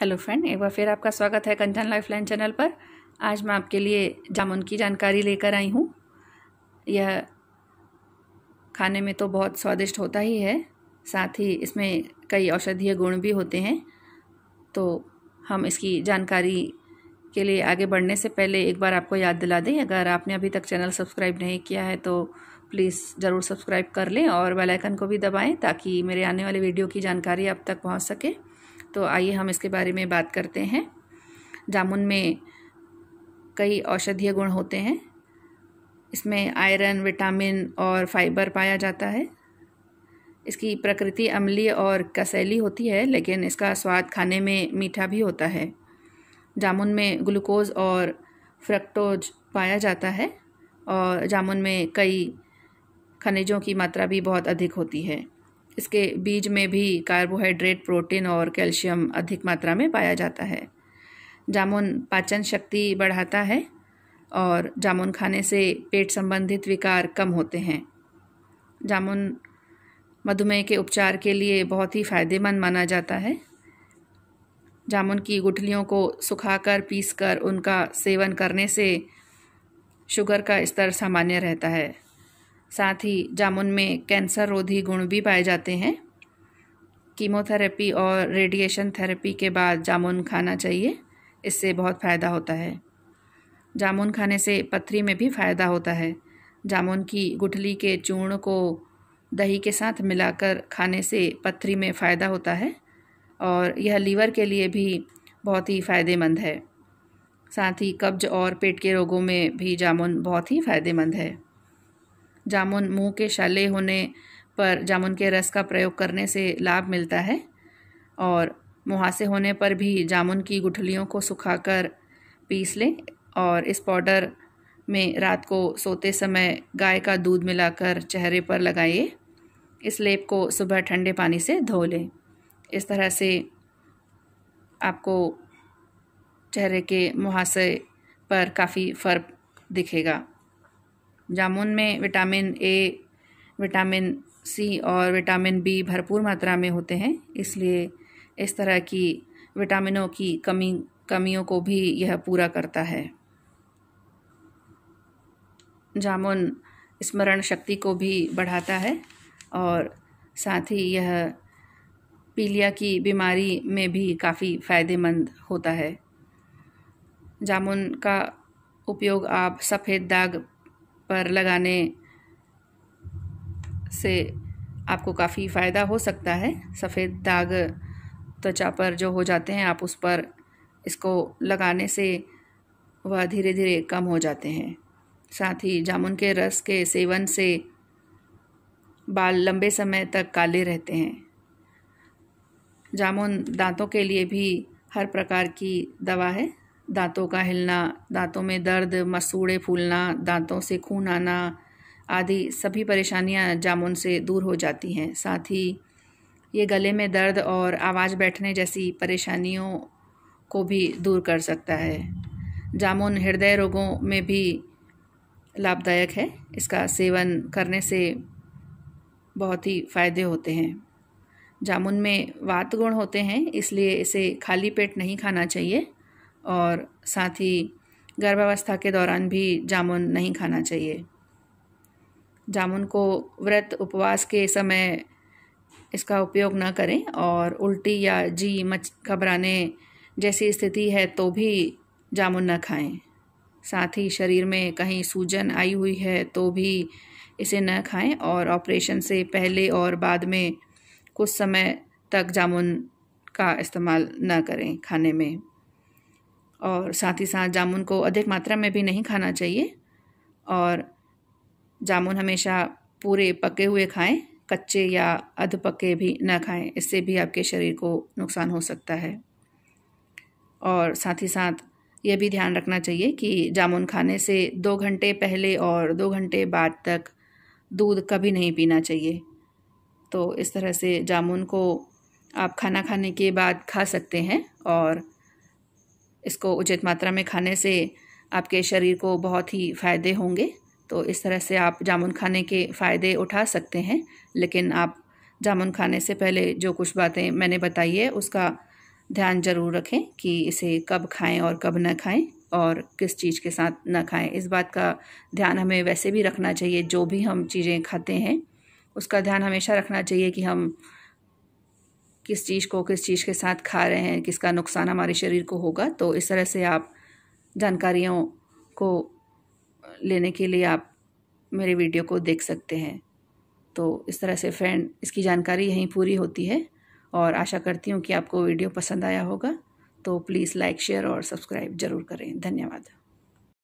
hello friend एक बार फिर आपका स्वागत है कंचन लाइफलाइन चैनल पर आज मैं आपके लिए जामुन की जानकारी लेकर आई हूँ यह खाने में तो बहुत स्वादिष्ट होता ही है साथ ही इसमें कई औषधीय गुण भी होते हैं तो हम इसकी जानकारी के लिए आगे बढ़ने से पहले एक बार आपको याद दिला दें अगर आपने अभी तक चैनल सब्सक्राइब नहीं किया है तो प्लीज़ ज़रूर सब्सक्राइब कर लें और बेल आइकन को भी दबाएं ताकि मेरे आने वाले वीडियो की जानकारी आप तक पहुंच सके तो आइए हम इसके बारे में बात करते हैं जामुन में कई औषधीय गुण होते हैं इसमें आयरन विटामिन और फाइबर पाया जाता है इसकी प्रकृति अम्लीय और कसैली होती है लेकिन इसका स्वाद खाने में मीठा भी होता है जामुन में ग्लूकोज और फ्रक्टोज पाया जाता है और जामुन में कई खनिजों की मात्रा भी बहुत अधिक होती है इसके बीज में भी कार्बोहाइड्रेट प्रोटीन और कैल्शियम अधिक मात्रा में पाया जाता है जामुन पाचन शक्ति बढ़ाता है और जामुन खाने से पेट संबंधित विकार कम होते हैं जामुन मधुमेह के उपचार के लिए बहुत ही फ़ायदेमंद माना जाता है जामुन की गुठलियों को सुखाकर पीसकर उनका सेवन करने से शुगर का स्तर सामान्य रहता है साथ ही जामुन में कैंसर रोधी गुण भी पाए जाते हैं कीमोथेरेपी और रेडिएशन थेरेपी के बाद जामुन खाना चाहिए इससे बहुत फ़ायदा होता है जामुन खाने से पथरी में भी फ़ायदा होता है जामुन की गुठली के चूर्ण को दही के साथ मिलाकर खाने से पथरी में फ़ायदा होता है और यह लीवर के लिए भी बहुत ही फ़ायदेमंद है साथ ही कब्ज और पेट के रोगों में भी जामुन बहुत ही फ़ायदेमंद है जामुन मुंह के शाले होने पर जामुन के रस का प्रयोग करने से लाभ मिलता है और मुहासे होने पर भी जामुन की गुठलियों को सुखाकर पीस लें और इस पाउडर में रात को सोते समय गाय का दूध मिलाकर चेहरे पर लगाइए इस लेप को सुबह ठंडे पानी से धो लें इस तरह से आपको चेहरे के मुहासे पर काफ़ी फ़र्क दिखेगा जामुन में विटामिन ए विटामिन सी और विटामिन बी भरपूर मात्रा में होते हैं इसलिए इस तरह की विटामिनों की कमी कमियों को भी यह पूरा करता है जामुन स्मरण शक्ति को भी बढ़ाता है और साथ ही यह पीलिया की बीमारी में भी काफ़ी फ़ायदेमंद होता है जामुन का उपयोग आप सफ़ेद दाग पर लगाने से आपको काफ़ी फ़ायदा हो सकता है सफ़ेद दाग त्वचा पर जो हो जाते हैं आप उस पर इसको लगाने से वह धीरे धीरे कम हो जाते हैं साथ ही जामुन के रस के सेवन से बाल लंबे समय तक काले रहते हैं जामुन दांतों के लिए भी हर प्रकार की दवा है दांतों का हिलना दांतों में दर्द मसूड़े फूलना दांतों से खून आना आदि सभी परेशानियां जामुन से दूर हो जाती हैं साथ ही ये गले में दर्द और आवाज़ बैठने जैसी परेशानियों को भी दूर कर सकता है जामुन हृदय रोगों में भी लाभदायक है इसका सेवन करने से बहुत ही फ़ायदे होते हैं जामुन में वात गुण होते हैं इसलिए इसे खाली पेट नहीं खाना चाहिए और साथ ही गर्भावस्था के दौरान भी जामुन नहीं खाना चाहिए जामुन को व्रत उपवास के समय इसका उपयोग ना करें और उल्टी या जी मच घबराने जैसी स्थिति है तो भी जामुन न खाएं साथ ही शरीर में कहीं सूजन आई हुई है तो भी इसे न खाएं और ऑपरेशन से पहले और बाद में कुछ समय तक जामुन का इस्तेमाल न करें खाने में और साथ ही साथ जामुन को अधिक मात्रा में भी नहीं खाना चाहिए और जामुन हमेशा पूरे पके हुए खाएं कच्चे या अध पके भी ना खाएं इससे भी आपके शरीर को नुकसान हो सकता है और साथ ही साथ ये भी ध्यान रखना चाहिए कि जामुन खाने से दो घंटे पहले और दो घंटे बाद तक दूध कभी नहीं पीना चाहिए तो इस तरह से जामुन को आप खाना खाने के बाद खा सकते हैं और इसको उचित मात्रा में खाने से आपके शरीर को बहुत ही फ़ायदे होंगे तो इस तरह से आप जामुन खाने के फ़ायदे उठा सकते हैं लेकिन आप जामुन खाने से पहले जो कुछ बातें मैंने बताई है उसका ध्यान ज़रूर रखें कि इसे कब खाएं और कब ना खाएं और किस चीज़ के साथ ना खाएं इस बात का ध्यान हमें वैसे भी रखना चाहिए जो भी हम चीज़ें खाते हैं उसका ध्यान हमेशा रखना चाहिए कि हम किस चीज़ को किस चीज़ के साथ खा रहे हैं किसका नुकसान हमारे शरीर को होगा तो इस तरह से आप जानकारियों को लेने के लिए आप मेरे वीडियो को देख सकते हैं तो इस तरह से फ्रेंड इसकी जानकारी यहीं पूरी होती है और आशा करती हूँ कि आपको वीडियो पसंद आया होगा तो प्लीज़ लाइक शेयर और सब्सक्राइब ज़रूर करें धन्यवाद